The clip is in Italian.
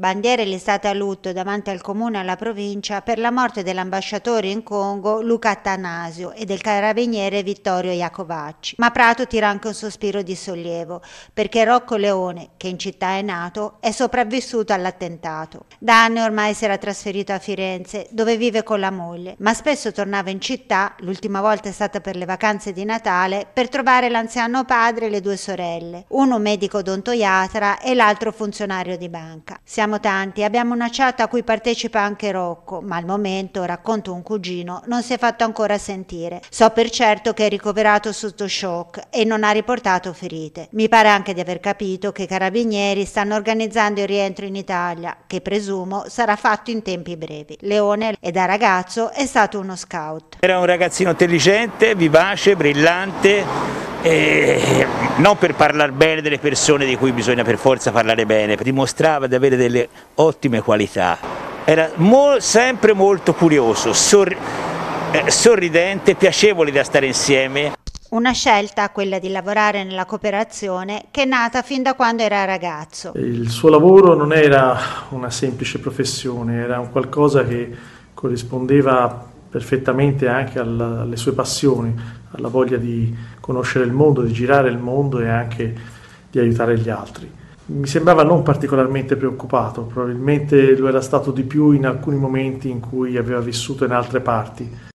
Bandiere li a lutto davanti al comune e alla provincia per la morte dell'ambasciatore in Congo Luca Attanasio e del carabiniere Vittorio Iacovacci. Ma Prato tira anche un sospiro di sollievo perché Rocco Leone, che in città è nato, è sopravvissuto all'attentato. Da anni ormai si era trasferito a Firenze dove vive con la moglie, ma spesso tornava in città, l'ultima volta è stata per le vacanze di Natale, per trovare l'anziano padre e le due sorelle, uno medico odontoiatra e l'altro funzionario di banca. Siamo siamo tanti, abbiamo una chat a cui partecipa anche Rocco, ma al momento, racconto un cugino, non si è fatto ancora sentire. So per certo che è ricoverato sotto shock e non ha riportato ferite. Mi pare anche di aver capito che i carabinieri stanno organizzando il rientro in Italia, che presumo sarà fatto in tempi brevi. Leone è da ragazzo è stato uno scout. Era un ragazzino intelligente, vivace, brillante eh, non per parlare bene delle persone di cui bisogna per forza parlare bene, dimostrava di avere delle ottime qualità, era mo sempre molto curioso, sor eh, sorridente, piacevole da stare insieme. Una scelta, quella di lavorare nella cooperazione, che è nata fin da quando era ragazzo. Il suo lavoro non era una semplice professione, era un qualcosa che corrispondeva perfettamente anche alla, alle sue passioni alla voglia di conoscere il mondo, di girare il mondo e anche di aiutare gli altri. Mi sembrava non particolarmente preoccupato, probabilmente lo era stato di più in alcuni momenti in cui aveva vissuto in altre parti.